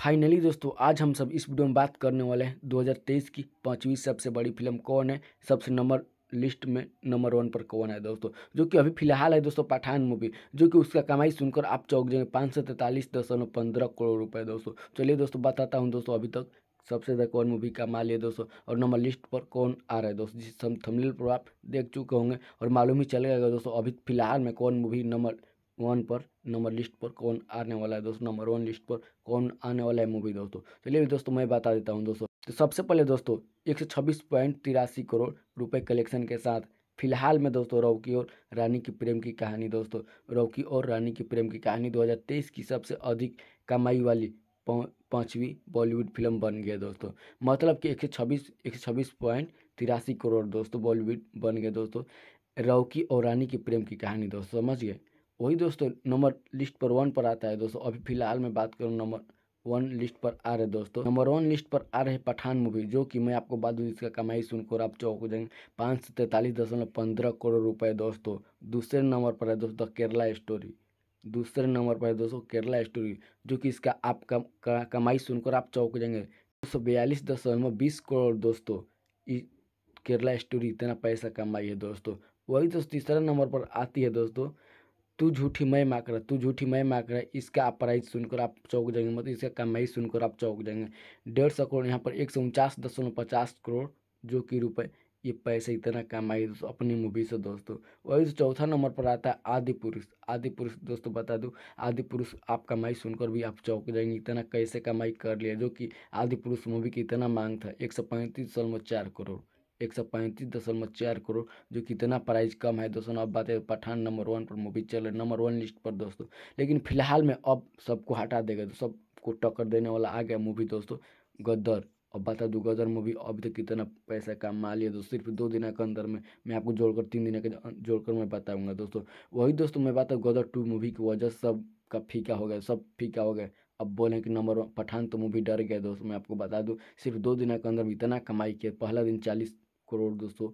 finally दोस्तों आज हम सब इस वीडियो में बात करने वाले हैं 2023 की पांचवी सबसे बड़ी फिल्म कौन है सबसे नंबर लिस्ट में नंबर वन पर कौन है दोस्तों जो कि अभी फिलहाल है दोस्तों पठान मूवी जो कि उसका कमाई सुनकर आप चौक जाएंगे पाँच सौ तैंतालीस दशमलव पंद्रह करोड़ रुपए दोस्तों चलिए दोस्तों बताता हूँ दोस्तों अभी तक सबसे ज़्यादा कौन मूवी का माल है दोस्तों और नंबर लिस्ट पर कौन आ रहा है दोस्तों जिस थमलील पर आप देख चुके होंगे और मालूम ही चल दोस्तों अभी फिलहाल में कौन मूवी नंबर वन पर नंबर लिस्ट पर कौन आने वाला है दोस्तों नंबर वन लिस्ट पर कौन आने वाला है मूवी दोस्तों चलिए दोस्तों मैं बता देता हूँ दोस्तों तो सबसे पहले दोस्तों एक सौ छब्बीस पॉइंट तिरासी करोड़ रुपए कलेक्शन के साथ फिलहाल में दोस्तों रौकी और रानी की प्रेम की कहानी दोस्तों रौकी और रानी की प्रेम की कहानी 2023 की सबसे अधिक कमाई वाली पाँचवीं बॉलीवुड फिल्म बन गई दोस्तों मतलब कि एक सौ छब्बीस एक सौ छब्बीस पॉइंट तिरासी करोड़ दोस्तों बॉलीवुड बन गए दोस्तों रौकी और रानी की प्रेम की कहानी दोस्तों समझ गए वही दोस्तों नंबर लिस्ट पर वन पर आता है दोस्तों अभी फिलहाल मैं बात करूँ नंबर वन लिस्ट पर आ रहे दोस्तों नंबर वन लिस्ट पर आ रहे पठान मूवी जो कि मैं आपको बात दूँ इसका कमाई सुनकर आप चौक जाएंगे पाँच सौ तैंतालीस दशमलव पंद्रह करोड़ रुपए दोस्तों दूसरे नंबर पर है दोस्तों केरला स्टोरी दूसरे नंबर पर है दोस्तों केरला स्टोरी जो कि इसका आप कम, कमाई सुनकर आप चौक जाएंगे दो सौ बयालीस दशमलव बीस करोड़ दोस्तों केरला स्टोरी इतना पैसा कमाई है दोस्तों वही दोस्तों तीसरे नंबर पर आती है दोस्तों तू झूठी मैं माकड़ा तू झूठी मैं माकड़ा इसका आप प्राइस सुनकर आप चौक जाएंगे मतलब इसका कमाई सुनकर आप चौक जाएंगे डेढ़ सौ करोड़ यहाँ पर एक सौ उनचास दशमलव पचास करोड़ जो कि रुपए ये पैसे इतना कमाई दोस्तों अपनी मूवी से दोस्तों वही से चौथा नंबर पर आता है आदि पुरुष आदि पुरुष दोस्तों बता दूँ आदि पुरुष आप कमाई सुनकर भी आप चौक जाएंगे इतना कैसे कमाई कर लिया जो कि आदि पुरुष मूवी की इतना मांग था एक सौ पैंतीस चार करोड़ एक सौ पैंतीस दशमलव चार करोड़ जो कितना प्राइस कम है दोस्तों अब बात है पठान नंबर वन पर मूवी चल रहा है नंबर वन लिस्ट पर दोस्तों लेकिन फिलहाल में अब सबको हटा देगा तो सबको टक्कर देने वाला आ गया मूवी दोस्तों गद्दर अब बता दूँ गदर मूवी अभी तक कितना पैसा कमा लिया दोस्तों सिर्फ दो दिन के अंदर में मैं आपको जोड़कर तीन दिन के अं, जोड़कर मैं बताऊंगा दोस्तों वही दोस्तों मैं बात गदर टू मूवी की वजह सब का फीका हो गया सब फीका हो गया अब बोलें कि नंबर वन पठान तो मूवी डर गया दोस्तों मैं आपको बता दूँ सिर्फ दो दिन के अंदर इतना कमाई किया पहला दिन चालीस करोड़ दोस्तों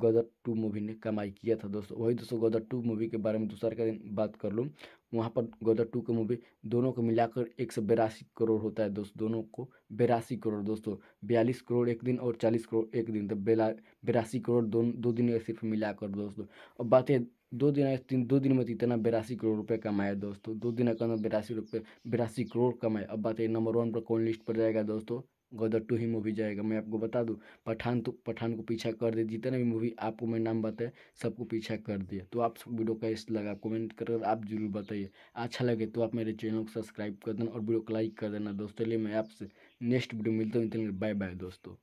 गदर टू मूवी ने कमाई किया था दोस्तों वही दोस्तों गदर टू मूवी के बारे में दूसरा का बात कर लूँ वहाँ पर गदर टू की मूवी दोनों को मिलाकर एक सौ बेरासी करोड़ होता है दोस्तों दोनों को बेरासी करोड़ दोस्तों बयालीस करोड़ एक दिन और चालीस करोड़ एक दिन तो बेला करोड़ दोनों दो दिन सिर्फ मिलाकर दोस्तों और बात है दो दिन तीन दो दिन में तो इतना बेरासी करोड़ रुपये कमाया दोस्तों दो दिन के अंदर बेरासी रुपये बेरासी करोड़ कमाए अब बात है नंबर वन पर कौन लिस्ट पर जाएगा दोस्तों गदर टू ही मूवी जाएगा मैं आपको बता दूँ पठान तो पठान को पीछा कर दे जितना भी मूवी आपको मैं नाम बताए सबको पीछा कर दिया तो आप वीडियो कैसे लगा कमेंट कर आप जरूर बताइए अच्छा लगे तो आप मेरे चैनल को सब्सक्राइब कर देना और वीडियो को लाइक कर देना दोस्तों लिए मैं आपसे नेक्स्ट वीडियो मिलता हूँ बाय बाय दोस्तों